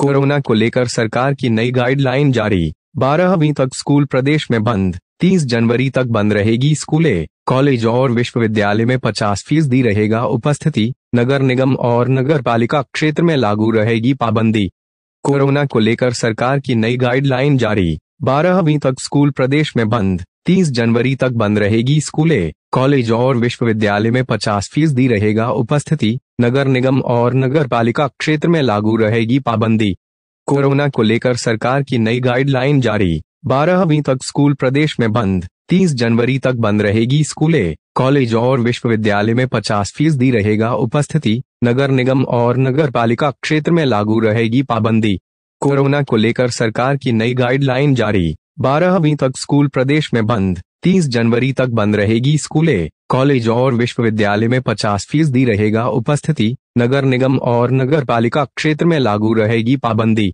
corona को लेकर सरकार की नई गाइडलाइन जारी बारहवीं तक स्कूल प्रदेश में बंद 30 जनवरी तक बंद रहेगी स्कूलें कॉलेज और विश्वविद्यालय में 50 फीसदी रहेगा उपस्थिति नगर निगम और नगर पालिका क्षेत्र में लागू रहेगी पाबंदी कोरोना को लेकर सरकार की नई गाइडलाइन जारी बारहवीं तक स्कूल प्रदेश में बंद 30 जनवरी तक बंद रहेगी स्कूलें कॉलेज और विश्वविद्यालय में पचास फीसदी रहेगा उपस्थिति नगर निगम और नगर पालिका क्षेत्र में लागू रहेगी पाबंदी कोरोना को लेकर सरकार की नई गाइडलाइन जारी बारहवीं तक स्कूल प्रदेश में बंद 30 जनवरी तक बंद रहेगी स्कूलें कॉलेज और विश्वविद्यालय में 50 फीसदी रहेगा उपस्थिति नगर निगम और नगर पालिका क्षेत्र में लागू रहेगी पाबंदी कोरोना को लेकर सरकार की नई गाइडलाइन जारी बारहवीं तक स्कूल प्रदेश में बंद 30 जनवरी तक बंद रहेगी स्कूलें कॉलेज और विश्वविद्यालय में 50 फीसदी रहेगा उपस्थिति नगर निगम और नगर पालिका क्षेत्र में लागू रहेगी पाबंदी